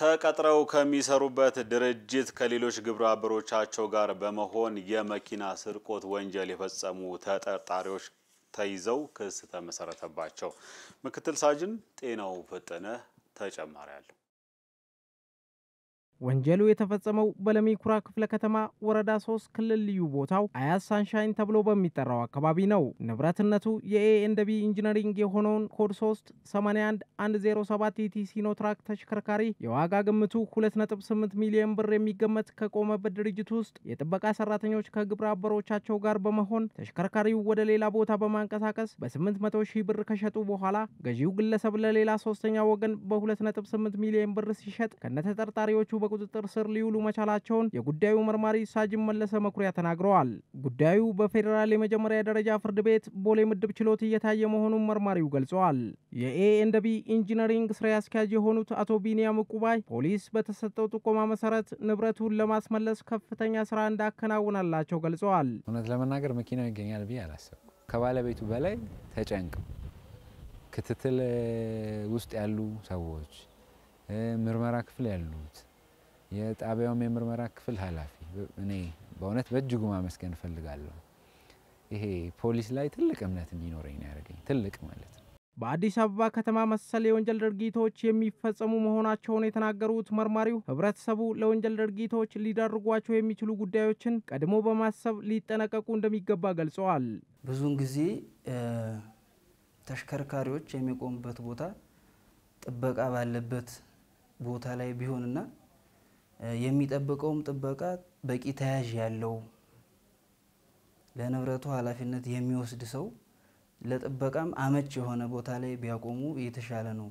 ተቀጥረው ከሚሰሩበት ድርጅት ከሌሎች ግብረ አበሮቻቸው ጋር በመሆን የመኪና ስርቆት ወንጀል የፈጸሙ ተጠርጣሪዎች ተይዘው ክስ ተመሰረተባቸው። ምክትል ሳጅን ጤናው ፈጠነ ተጨማሪ አለው። ወንጀሉ የተፈጸመው በለሚኩራ ክፍለ ከተማ ወረዳ 3 ክልል ልዩ ቦታው አያት ሳንሻይን ተብሎ በሚጠራው አካባቢ ነው። ንብረትነቱ የኤኤንደቢ ኢንጂነሪንግ የሆነውን ኮድ 3 81 107 ኢቲ ሲኖትራክ ተሽከርካሪ የዋጋ ግምቱ 2.8 ሚሊዮን ብር የሚገመት ከቆመበት ድርጅት ውስጥ የጥበቃ ሰራተኞች ከግብረ አበሮቻቸው ጋር በመሆን ተሽከርካሪው ወደ ሌላ ቦታ በማንቀሳቀስ በ800 ሺህ ብር ከሸጡ በኋላ ገዢው ግለሰብ ለሌላ ሶስተኛ ወገን በ2.8 ሚሊዮን ብር ሲሸጥ ከነተጠርጣሪዎቹ በቁጥጥር ስር ሊውሉ መቻላቸውን የጉዳዩ መርማሪ ሳጅን መለሰ መኩሪያ ተናግረዋል። ጉዳዩ በፌዴራል የመጀመሪያ ደረጃ ፍርድ ቤት ቦሌ ምድብ ችሎት እየታየ መሆኑን መርማሪው ገልጸዋል። የኤኤንደቢ ኢንጂነሪንግ ስራ አስኪያጅ የሆኑት አቶ ቢኒያም ቁባይ ፖሊስ በተሰጠው ጥቆማ መሰረት ንብረቱን ለማስመለስ ከፍተኛ ስራ እንዳከናውናላቸው ገልጸዋል። እውነት ለመናገር መኪናው ይገኛል ብዬ አላሰብኩ። ከባለቤቱ በላይ ተጨንቅ ክትትል ውስጥ ያሉ ሰዎች፣ ምርመራ ክፍል ያሉት የጣቢያውም የምርመራ ክፍል ኃላፊ እኔ በእውነት በእጅጉ ማመስገን እፈልጋለሁ። ይሄ ፖሊስ ላይ ትልቅ እምነት እንዲኖረኝ ያደረገኝ። ትልቅ ማለት ነው። በአዲስ አበባ ከተማ መሰል የወንጀል ድርጊቶች የሚፈጸሙ መሆናቸውን የተናገሩት መርማሪው ህብረተሰቡ ለወንጀል ድርጊቶች ሊዳርጓቸው የሚችሉ ጉዳዮችን ቀድሞ በማሰብ ሊጠነቀቁ እንደሚገባ ገልጸዋል። ብዙውን ጊዜ ተሽከርካሪዎች የሚቆሙበት ቦታ ጥበቃ ባለበት ቦታ ላይ ቢሆንና የሚጠብቀውም ጥበቃ በቂ ተያዥ ያለው ለንብረቱ ኃላፊነት የሚወስድ ሰው ለጥበቃም አመች የሆነ ቦታ ላይ ቢያቆሙ የተሻለ ነው።